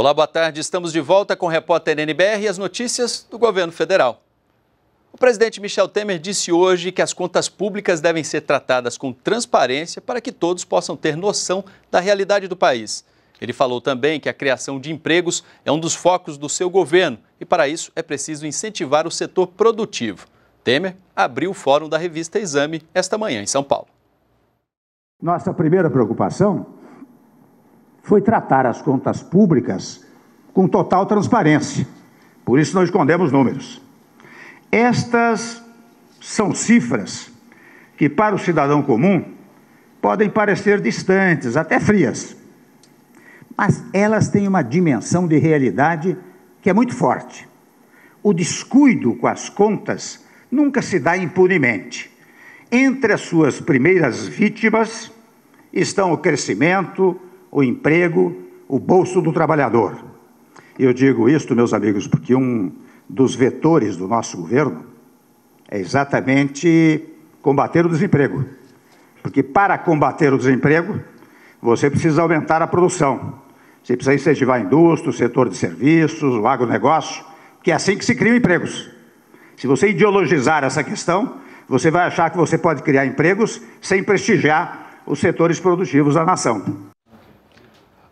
Olá, boa tarde. Estamos de volta com o repórter NBR e as notícias do governo federal. O presidente Michel Temer disse hoje que as contas públicas devem ser tratadas com transparência para que todos possam ter noção da realidade do país. Ele falou também que a criação de empregos é um dos focos do seu governo e, para isso, é preciso incentivar o setor produtivo. Temer abriu o fórum da revista Exame esta manhã em São Paulo. Nossa primeira preocupação foi tratar as contas públicas com total transparência. Por isso não escondemos números. Estas são cifras que, para o cidadão comum, podem parecer distantes, até frias. Mas elas têm uma dimensão de realidade que é muito forte. O descuido com as contas nunca se dá impunemente. Entre as suas primeiras vítimas estão o crescimento, o emprego, o bolso do trabalhador. Eu digo isto, meus amigos, porque um dos vetores do nosso governo é exatamente combater o desemprego. Porque para combater o desemprego, você precisa aumentar a produção. Você precisa incentivar a indústria, o setor de serviços, o agronegócio, que é assim que se criam empregos. Se você ideologizar essa questão, você vai achar que você pode criar empregos sem prestigiar os setores produtivos da nação.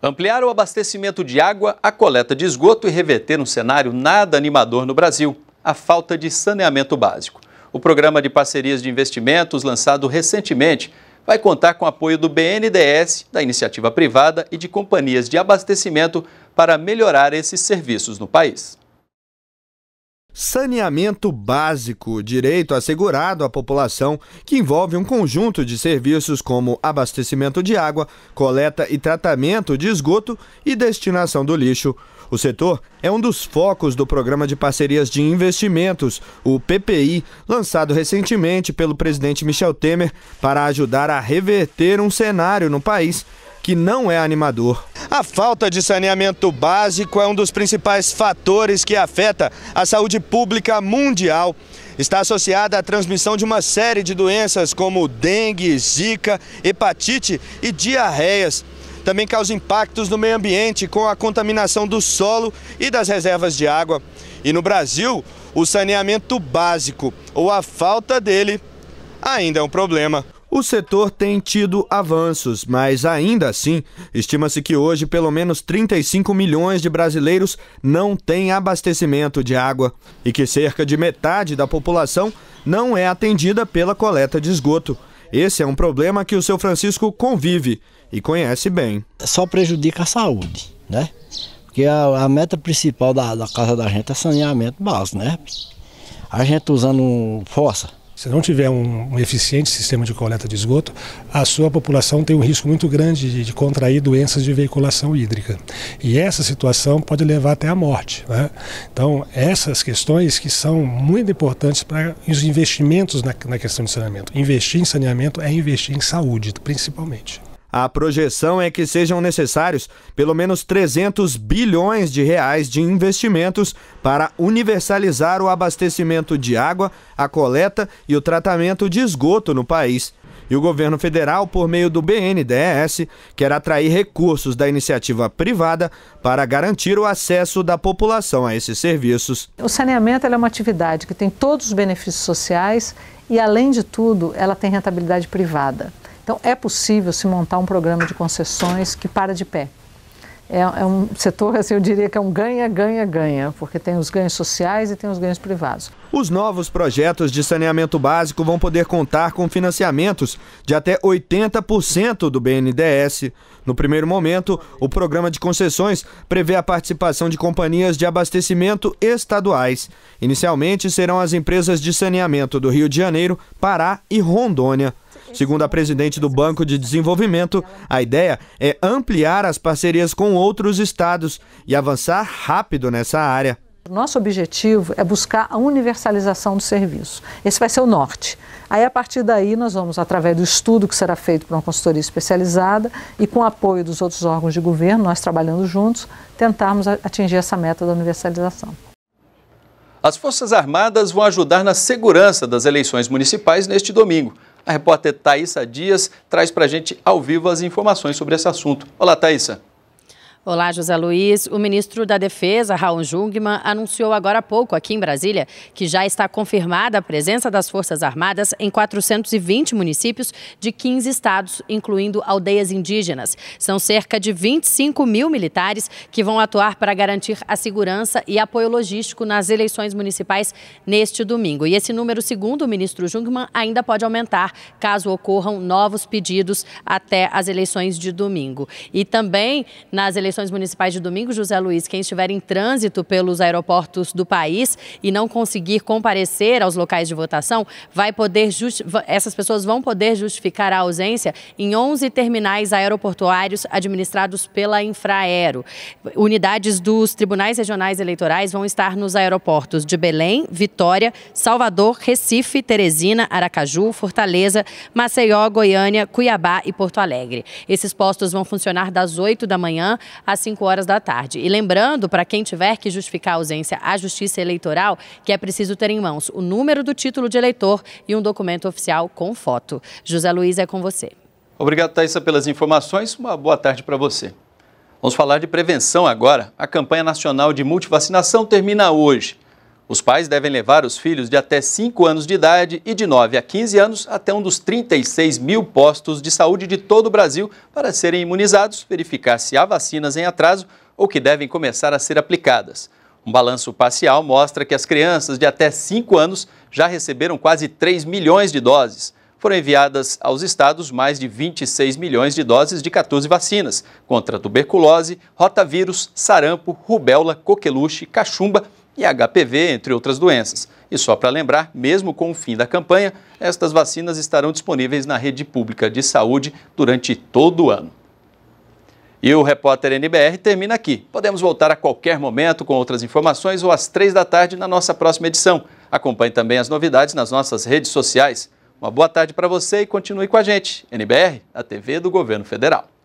Ampliar o abastecimento de água, a coleta de esgoto e reverter um cenário nada animador no Brasil, a falta de saneamento básico. O programa de parcerias de investimentos, lançado recentemente, vai contar com apoio do BNDES, da iniciativa privada e de companhias de abastecimento para melhorar esses serviços no país. Saneamento básico, direito assegurado à população, que envolve um conjunto de serviços como abastecimento de água, coleta e tratamento de esgoto e destinação do lixo. O setor é um dos focos do Programa de Parcerias de Investimentos, o PPI, lançado recentemente pelo presidente Michel Temer para ajudar a reverter um cenário no país que não é animador. A falta de saneamento básico é um dos principais fatores que afeta a saúde pública mundial. Está associada à transmissão de uma série de doenças como dengue, zika, hepatite e diarreias. Também causa impactos no meio ambiente com a contaminação do solo e das reservas de água. E no Brasil, o saneamento básico ou a falta dele ainda é um problema. O setor tem tido avanços, mas ainda assim, estima-se que hoje pelo menos 35 milhões de brasileiros não têm abastecimento de água e que cerca de metade da população não é atendida pela coleta de esgoto. Esse é um problema que o seu Francisco convive e conhece bem. Só prejudica a saúde, né? Porque a, a meta principal da, da casa da gente é saneamento básico, né? A gente usando força se não tiver um, um, eficiente sistema de coleta de esgoto, a sua população tem um risco muito grande de, de contrair doenças de veiculação hídrica. E essa situação pode levar até à morte. Né? Então, essas questões que são muito importantes para os investimentos na, na questão de saneamento. Investir em saneamento é investir em saúde, principalmente. A projeção é que sejam necessários pelo menos 300 bilhões de reais de investimentos para universalizar o abastecimento de água, a coleta e o tratamento de esgoto no país. E o governo federal, por meio do BNDES, quer atrair recursos da iniciativa privada para garantir o acesso da população a esses serviços. O saneamento é uma atividade que tem todos os benefícios sociais e, além de tudo, ela tem rentabilidade privada. Então, é possível se montar um programa de concessões que para de pé. É, é um setor, assim, eu diria que é um ganha, ganha, ganha, porque tem os ganhos sociais e tem os ganhos privados. Os novos projetos de saneamento básico vão poder contar com financiamentos de até 80% do BNDES. No primeiro momento, o programa de concessões prevê a participação de companhias de abastecimento estaduais. Inicialmente, serão as empresas de saneamento do Rio de Janeiro, Pará e Rondônia. Segundo a presidente do Banco de Desenvolvimento, a ideia é ampliar as parcerias com outros estados e avançar rápido nessa área. Nosso objetivo é buscar a universalização do serviço. Esse vai ser o norte. Aí, a partir daí, nós vamos, através do estudo que será feito por uma consultoria especializada e com o apoio dos outros órgãos de governo, nós trabalhando juntos, tentarmos atingir essa meta da universalização. As Forças Armadas vão ajudar na segurança das eleições municipais neste domingo. A repórter Thaisa Dias traz para a gente ao vivo as informações sobre esse assunto. Olá, Thaisa. Olá, José Luiz. O ministro da Defesa, Raul Jungmann, anunciou agora há pouco, aqui em Brasília, que já está confirmada a presença das Forças Armadas em 420 municípios de 15 estados, incluindo aldeias indígenas. São cerca de 25 mil militares que vão atuar para garantir a segurança e apoio logístico nas eleições municipais neste domingo. E esse número, segundo o ministro Jungmann, ainda pode aumentar caso ocorram novos pedidos até as eleições de domingo. E também nas eleições eleições municipais de domingo, José Luiz, quem estiver em trânsito pelos aeroportos do país e não conseguir comparecer aos locais de votação, vai poder just essas pessoas vão poder justificar a ausência em 11 terminais aeroportuários administrados pela Infraero. Unidades dos tribunais regionais eleitorais vão estar nos aeroportos de Belém, Vitória, Salvador, Recife, Teresina, Aracaju, Fortaleza, Maceió, Goiânia, Cuiabá e Porto Alegre. Esses postos vão funcionar das 8 da manhã às 5 horas da tarde. E lembrando, para quem tiver que justificar a ausência à Justiça Eleitoral, que é preciso ter em mãos o número do título de eleitor e um documento oficial com foto. José Luiz, é com você. Obrigado, Thaisa, pelas informações. Uma boa tarde para você. Vamos falar de prevenção agora. A campanha nacional de multivacinação termina hoje. Os pais devem levar os filhos de até 5 anos de idade e de 9 a 15 anos até um dos 36 mil postos de saúde de todo o Brasil para serem imunizados, verificar se há vacinas em atraso ou que devem começar a ser aplicadas. Um balanço parcial mostra que as crianças de até 5 anos já receberam quase 3 milhões de doses. Foram enviadas aos estados mais de 26 milhões de doses de 14 vacinas contra tuberculose, rotavírus, sarampo, rubéola, coqueluche, cachumba e HPV, entre outras doenças. E só para lembrar, mesmo com o fim da campanha, estas vacinas estarão disponíveis na rede pública de saúde durante todo o ano. E o repórter NBR termina aqui. Podemos voltar a qualquer momento com outras informações ou às três da tarde na nossa próxima edição. Acompanhe também as novidades nas nossas redes sociais. Uma boa tarde para você e continue com a gente. NBR, a TV do Governo Federal.